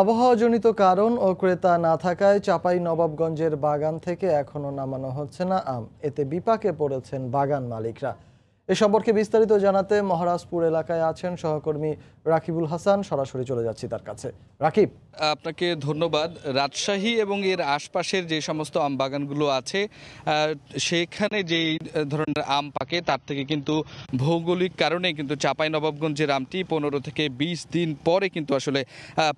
আবহাওয়াজনিত কারণ ও ক্রেতা না থাকায় চাপাই নবাবগঞ্জের বাগান থেকে এখনও নামানো হচ্ছে না আম এতে বিপাকে পড়েছেন বাগান মালিকরা এ সম্পর্কে বিস্তারিত জানাতে মহারাজপুর এলাকায় আছেন সহকর্মী রাকিবুল হাসান সরাসরি চলে যাচ্ছি তার কাছে রাকিব আপনাকে ধন্যবাদ রাজশাহী এবং এর আশপাশের যে সমস্ত আম বাগানগুলো আছে সেখানে যেই ধরনের আম পাকে তার থেকে কিন্তু ভৌগোলিক কারণে কিন্তু চাপাই নবাবগঞ্জের আমটি পনেরো থেকে ২০ দিন পরে কিন্তু আসলে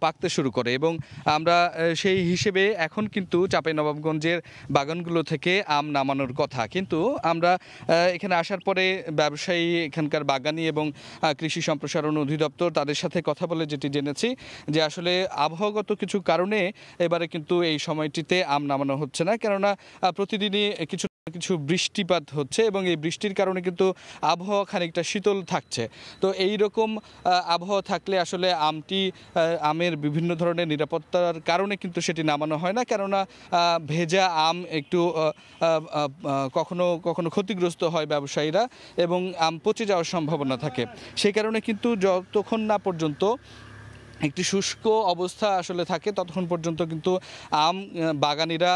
পাকতে শুরু করে এবং আমরা সেই হিসেবে এখন কিন্তু চাপাই নবাবগঞ্জের বাগানগুলো থেকে আম নামানোর কথা কিন্তু আমরা এখানে আসার পরে ব্যবসায়ী এখানকার বাগানি এবং কৃষি সম্প্রসারণ অধিদপ্তর তাদের সাথে কথা বলে যেটি জেনেছি যে আসলে আবহাওয়াগত কিছু কারণে এবারে কিন্তু এই সময়টিতে আম নামানো হচ্ছে না কেননা প্রতিদিনই কিছু কিছু বৃষ্টিপাত হচ্ছে এবং এই বৃষ্টির কারণে কিন্তু আবহাওয়া খানিকটা শীতল থাকছে তো এই রকম আবহাওয়া থাকলে আসলে আমটি আমের বিভিন্ন ধরনের নিরাপত্তার কারণে কিন্তু সেটি নামানো হয় না কেননা ভেজা আম একটু কখনো কখনো ক্ষতিগ্রস্ত হয় ব্যবসায়ীরা এবং আম পচে যাওয়ার সম্ভাবনা থাকে সেই কারণে কিন্তু যতক্ষণ না পর্যন্ত একটি শুষ্ক অবস্থা আসলে থাকে ততক্ষণ পর্যন্ত কিন্তু আম বাগানিরা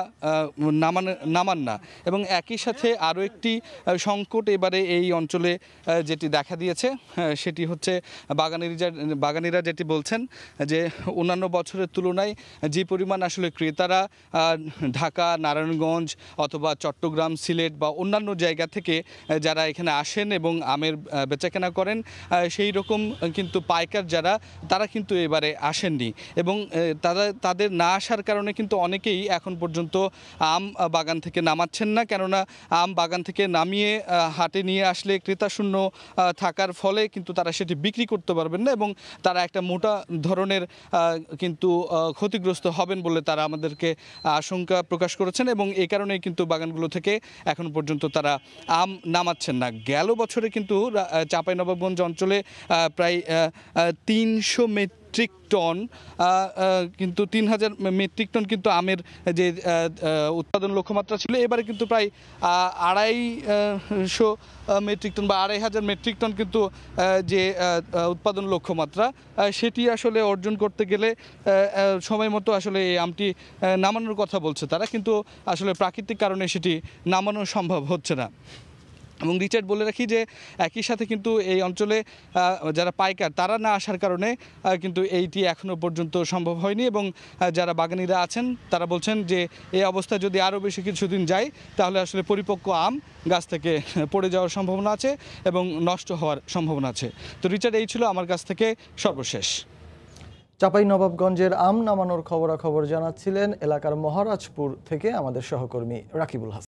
নামান নামান না এবং একই সাথে আরও একটি সংকট এবারে এই অঞ্চলে যেটি দেখা দিয়েছে সেটি হচ্ছে বাগানিরা বাগানিরা যেটি বলছেন যে অন্যান্য বছরের তুলনায় যে পরিমাণ আসলে ক্রেতারা ঢাকা নারায়ণগঞ্জ অথবা চট্টগ্রাম সিলেট বা অন্যান্য জায়গা থেকে যারা এখানে আসেন এবং আমের বেচাকেনা করেন সেই রকম কিন্তু পাইকার যারা তারা কিন্তু এবারে আসেননি এবং তারা তাদের না আসার কারণে কিন্তু অনেকেই এখন পর্যন্ত আম বাগান থেকে নামাচ্ছেন না কেননা আম বাগান থেকে নামিয়ে হাটে নিয়ে আসলে ক্রেতাশূন্য থাকার ফলে কিন্তু তারা সেটি বিক্রি করতে পারবেন না এবং তারা একটা মোটা ধরনের কিন্তু ক্ষতিগ্রস্ত হবেন বলে তারা আমাদেরকে আশঙ্কা প্রকাশ করেছেন এবং এ কারণে কিন্তু বাগানগুলো থেকে এখন পর্যন্ত তারা আম নামাচ্ছেন না গেল বছরে কিন্তু নবাবগঞ্জ অঞ্চলে প্রায় তিনশো মেট্রিক মেট্রিক টন কিন্তু তিন হাজার মেট্রিক টন কিন্তু আমের যে উৎপাদন লক্ষ্যমাত্রা ছিল এবারে কিন্তু প্রায় আড়াইশো মেট্রিক টন বা আড়াই হাজার মেট্রিক টন কিন্তু যে উৎপাদন লক্ষ্যমাত্রা সেটি আসলে অর্জন করতে গেলে সময় মতো আসলে এই আমটি নামানোর কথা বলছে তারা কিন্তু আসলে প্রাকৃতিক কারণে সেটি নামানো সম্ভব হচ্ছে না এবং রিচার্ড বলে রাখি যে একই সাথে কিন্তু এই অঞ্চলে যারা পাইকার তারা না আসার কারণে কিন্তু এইটি এখনও পর্যন্ত সম্ভব হয়নি এবং যারা বাগানিরা আছেন তারা বলছেন যে এই অবস্থা যদি আরও বেশি কিছুদিন যায় তাহলে আসলে পরিপক্ক আম গাছ থেকে পড়ে যাওয়ার সম্ভাবনা আছে এবং নষ্ট হওয়ার সম্ভাবনা আছে তো রিচার্ড এই ছিল আমার কাছ থেকে সর্বশেষ চাপাই নবাবগঞ্জের আম নামানোর খবরাখবর জানাচ্ছিলেন এলাকার মহারাজপুর থেকে আমাদের সহকর্মী রাকিবুল হাসান